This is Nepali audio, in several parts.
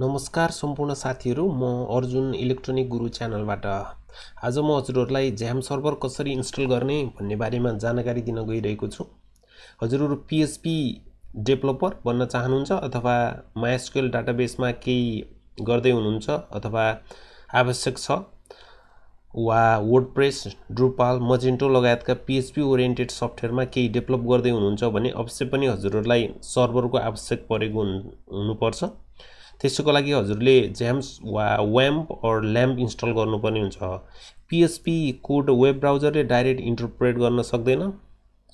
नमस्कार सम्पूर्ण साथीहरू म अर्जुन इलेक्ट्रोनिक गुरु च्यानलबाट आज म हजुरहरूलाई झ्याम सर्भर कसरी इन्स्टल गर्ने भन्ने बारेमा जानकारी दिन गइरहेको छु हजुरहरू पिएचपी डेभलपर बन्न चाहनुहुन्छ अथवा मायास्केल डाटाबेसमा केही गर्दै हुनुहुन्छ अथवा आवश्यक छ वा वर्डप्रेस प्रेस ड्रुपाल मजेन्टो लगायतका पिएचपी ओरिएन्टेड सफ्टवेयरमा केही डेभलप गर्दै हुनुहुन्छ भने अवश्य पनि हजुरहरूलाई सर्भरको आवश्यक परेको हुनुपर्छ त्यसको लागि हजुरले ज्याम्स वा व्याम्प अर ल्याम्प इन्स्टल गर्नुपर्ने हुन्छ पिएचपी कोड वेब ब्राउजरले डाइरेक्ट इन्टरप्रेट गर्न सक्दैन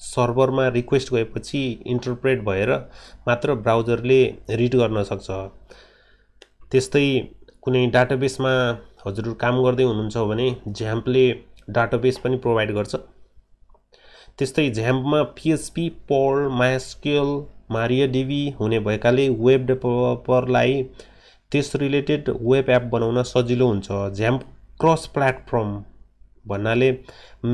सर्भरमा रिक्वेस्ट गएपछि इन्टरप्रेट भएर मात्र ब्राउजरले रिड गर्न सक्छ त्यस्तै कुनै डाटाबेसमा हजुर काम गर्दै हुनुहुन्छ भने झ्याम्पले डाटाबेस पनि प्रोभाइड गर्छ त्यस्तै झ्याम्पमा पिएचपी पर्ल मायास्केल मारियादेवी हुने भएकाले वेब डेभलपरलाई त्यस रिलेटेड वेब एप बनाउन सजिलो हुन्छ झ्याम्प क्रस प्लेटफर्म भन्नाले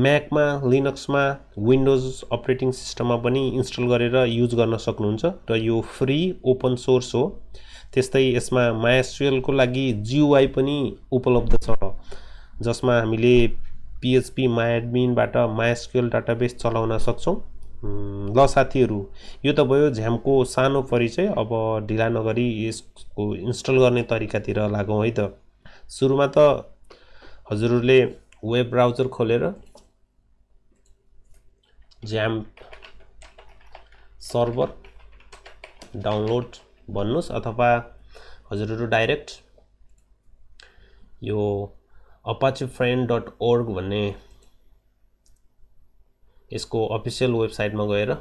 म्याकमा लिनक्समा विन्डोज अपरेटिङ सिस्टममा पनि इन्स्टल गरेर युज गर्न सक्नुहुन्छ र यो फ्री ओपन सोर्स हो त्यस्तै यसमा मायासुएलको लागि जिओआई पनि उपलब्ध छ जसमा हामीले पिएचपी मायाडमिनबाट मायासुएल डाटाबेस चलाउन सक्छौँ ल साथीहरू यो त भयो झ्यामको सानो परिचय अब ढिला नगरी यसको इन्स्टल गर्ने तरिकातिर लागौँ है त सुरुमा त हजुरहरूले वेब ब्राउजर खोलेर झ्याम सर्भर डाउनलोड भन्नुहोस् अथवा हजुरहरू डाइरेक्ट यो अपाचे फ्रेन्ड डट ओर्ग भन्ने यसको अफिसियल वेबसाइटमा गएर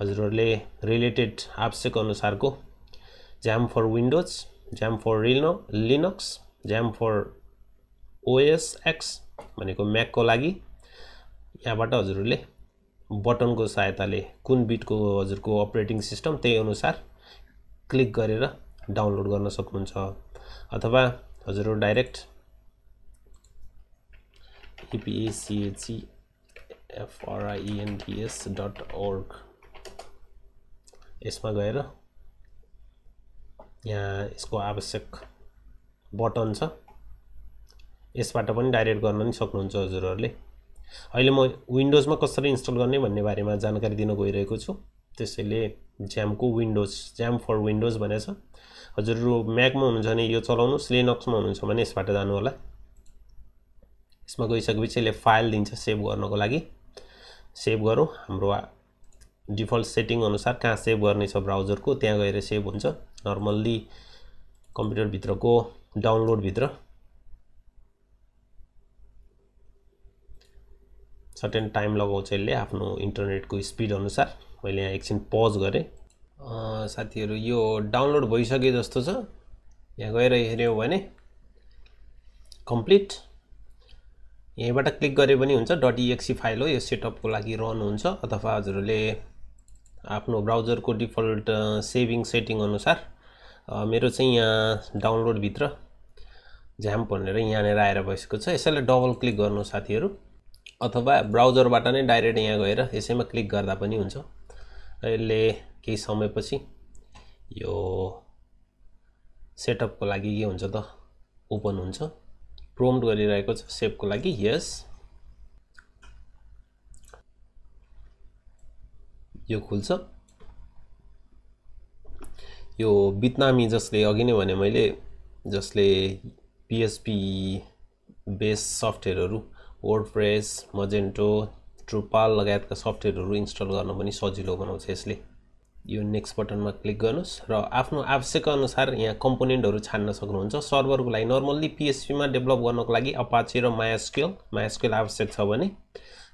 हजुरहरूले रिलेटेड आवश्यक अनुसारको XAMPP for Windows XAMPP for रिनो लिनक्स ज्याम फर ओएसएक्स भनेको म्याकको लागि यहाँबाट हजुरहरूले बटनको सहायताले कुन बिटको हजुरको अपरेटिङ सिस्टम त्यही अनुसार क्लिक गरेर डाउनलोड गर्न सक्नुहुन्छ अथवा हजुरहरू डाइरेक्ट इपिएसिएची एफआरआइएनटिएस डट अर्ग यसमा गएर यहाँ यसको आवश्यक बटन छ यसबाट पनि डाइरेक्ट गर्न पनि सक्नुहुन्छ हजुरहरूले अहिले म विन्डोजमा कसरी इन्स्टल गर्ने भन्ने बारेमा जानकारी दिन गइरहेको छु त्यसैले ज्यामको विन्डोज ज्याम फर विन्डोज भनेर छ हजुरहरू म्याकमा हुनुहुन्छ भने यो चलाउनुहोस् लिनक्समा हुनुहुन्छ भने यसबाट जानु होला यसमा गइसकेपछि यसले फाइल दिन्छ सेभ गर्नको लागि सेभ गरौँ हाम्रो डिफल्ट सेटिङ अनुसार कहाँ सेभ गर्ने छ ब्राउजरको त्यहाँ गएर सेभ हुन्छ नर्मल्ली कम्प्युटरभित्रको डाउनलोडभित्र सर्टेन टाइम लगाउँछ यसले आफ्नो इन्टरनेटको स्पिड अनुसार मैले यहाँ एकछिन पज गरेँ साथीहरू यो डाउनलोड भइसके जस्तो छ यहाँ गएर हेऱ्यौँ भने कम्प्लिट यहीँबाट क्लिक गरे पनि हुन्छ डट इएक्सी फाइल हो यो सेटअपको लागि रन हुन्छ अथवा हजुरहरूले आफ्नो ब्राउजरको डिफल्ट सेभिङ सेटिङ अनुसार मेरो चाहिँ यहाँ डाउनलोडभित्र झ्याम भनेर यहाँनिर आएर बसेको छ यसैलाई डबल क्लिक गर्नु साथीहरू अथवा ब्राउजरबाट नै डाइरेक्ट यहाँ गएर यसैमा क्लिक गर्दा पनि हुन्छ यसले केही समयपछि यो सेटअपको लागि के हुन्छ त ओपन हुन्छ प्रोम्ड गरिरहेको छ सेपको लागि यस यो खुल्छ यो बितनामी जसले अघि नै भने मैले जसले पिएसपी बेस सफ्टवेयरहरू वर्ड प्रेस मजेन्टो ट्रुपाल लगायतका सफ्टवेयरहरू इन्स्टल गर्न पनि सजिलो बनाउँछ यसले यो नेक्स्ट बटनमा क्लिक गर्नुहोस् र आफ्नो अनुसार यहाँ कम्पोनेन्टहरू छान्न सक्नुहुन्छ सर्भरको लागि नर्मल्ली मा डेभलप गर्नको लागि अपाचे र मायास्क्युल मायास्क्युल आवश्यक छ भने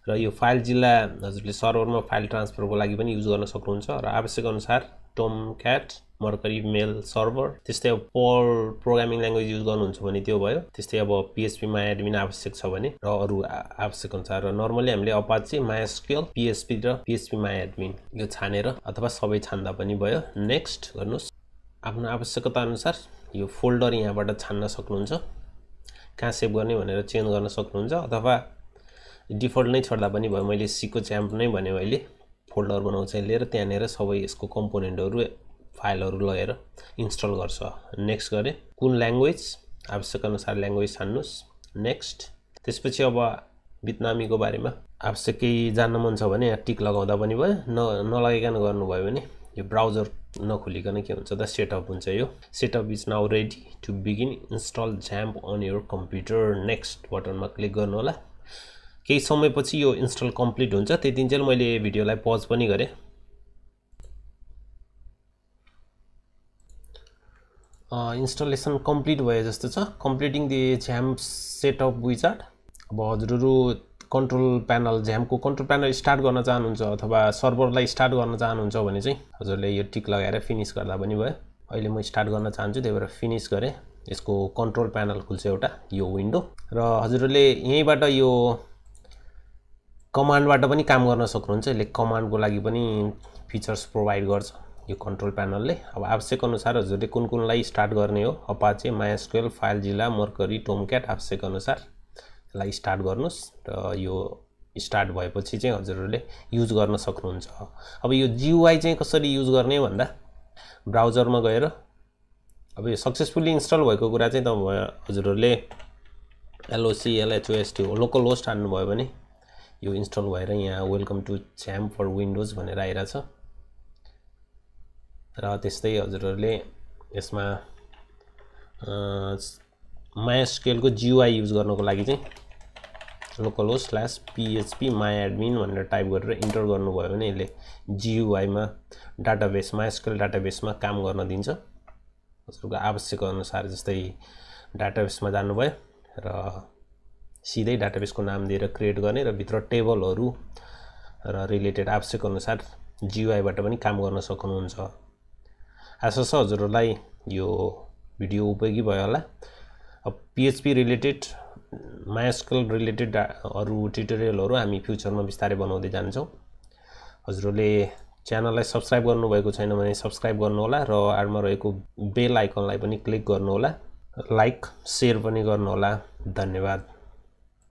र यो फाइल जिल्ला हजुरले सर्भरमा फाइल ट्रान्सफरको लागि पनि युज गर्न सक्नुहुन्छ र आवश्यक अनुसार Tomcat Mercury mail server त्यस्तै अब पर प्रोग्रामिङ ल्याङ्ग्वेज युज गर्नुहुन्छ भने त्यो भयो त्यस्तै अब पिएचपीमा एडमिन आवश्यक छ भने र अरू आवश्यक अनुसार र नर्मली हामीले अपाचे मायास्केल पिएचपी र पिएचपीमा एडमिन यो छानेर अथवा सबै छान्दा पनि भयो नेक्स्ट गर्नुहोस् आफ्नो आवश्यकता अनुसार यो फोल्डर यहाँबाट छान्न सक्नुहुन्छ कहाँ सेभ गर्ने भनेर चेन्ज गर्न सक्नुहुन्छ अथवा डिफल्ट नै छोड्दा पनि भयो मैले सिको च्याम्प नै भने अहिले फोल्डर बनाउँछ लिएर त्यहाँनिर सबै यसको कम्पोनेन्टहरू फाइलहरू लगेर इन्स्टल गर्छ नेक्स्ट गरेँ कुन ल्याङ्ग्वेज आवश्यक अनुसार ल्याङ्ग्वेज छान्नुहोस् नेक्स्ट त्यसपछि अब बितनामीको बारेमा आवश्यक केही जान्न मन छ भने यहाँ टिक लगाउँदा पनि भयो न नलगाइकन गर्नुभयो भने यो ब्राउजर नखुलिकन के हुन्छ त सेटअप हुन्छ यो setup is now ready to begin install XAMPP on your computer next बटनमा क्लिक गर्नु होला केही समयपछि यो इन्स्टल कम्प्लिट हुन्छ त्यति चाहिँ मैले भिडियोलाई पज पनि गरेँ इन्स्टलेसन कम्प्लिट भयो जस्तो छ completing the XAMPP set up wizard अब हजुरहरू कन्ट्रोल प्यानल झ्यामको कन्ट्रोल प्यानल स्टार्ट गर्न चाहनुहुन्छ अथवा सर्भरलाई स्टार्ट गर्न चाहनुहुन्छ भने चाहिँ हजुरले यो टिक लगाएर फिनिस गर्दा पनि भयो अहिले म स्टार्ट गर्न चाहन्छु त्यही भएर फिनिस गरेँ यसको कन्ट्रोल प्यानल खुल्छ एउटा यो विन्डो र हजुरहरूले यहीँबाट यो कमान्डबाट पनि काम गर्न सक्नुहुन्छ यसले कमान्डको लागि पनि फिचर्स प्रोभाइड गर्छ यो कन्ट्रोल प्यानलले अब आवश्यक अनुसार हजुरले कुन कुनलाई स्टार्ट गर्ने हो Apache MySQL FileZilla Mercury Tomcat आवश्यक अनुसार यसलाई स्टार्ट गर्नुहोस् र यो स्टार्ट भएपछि चाहिँ हजुरहरूले युज गर्न सक्नुहुन्छ अब यो जियुआई चाहिँ कसरी युज गर्ने भन्दा ब्राउजरमा गएर अब यो सक्सेसफुल्ली इन्स्टल भएको कुरा चाहिँ तपाईँ हजुरहरूले एलओसी एलएचओएसटी हो लोकल होस्ट हान्नुभयो भने यो इन्स्टल भएर यहाँ welcome to XAMPP for Windows भनेर आइरहेछ र त्यस्तै हजुरहरूले यसमा माया स्केलको जिओआई युज गर्नको लागि चाहिँ लोकल हो स्ल्यास पिएचपी माया एडमिन भनेर टाइप गरेर इन्टर गर्नुभयो भने यसले जियुआईमा डाटाबेस माया स्केल डाटाबेसमा काम गर्न दिन्छ हजुरको आवश्यक अनुसार जस्तै डाटाबेसमा जानुभयो र सिधै डाटाबेसको नाम दिएर क्रिएट गर्ने र भित्र टेबलहरू र रिलेटेड आवश्यक अनुसार जिवाईबाट पनि काम गर्न सक्नुहुन्छ आशा छ हजुरहरूलाई यो भिडियो उपयोगी भयो होला अब पिएचपी रिलेटेड मायास्कल रिलेटेड अरू ट्युटोरियलहरू हामी फ्युचरमा बिस्तारै बनाउँदै जान्छौँ हजुरहरूले च्यानललाई सब्सक्राइब गर्नुभएको छैन भने सब्सक्राइब गर्नुहोला र आडमा रहेको बेल आइकनलाई पनि क्लिक गर्नुहोला लाइक सेयर पनि गर्नुहोला धन्यवाद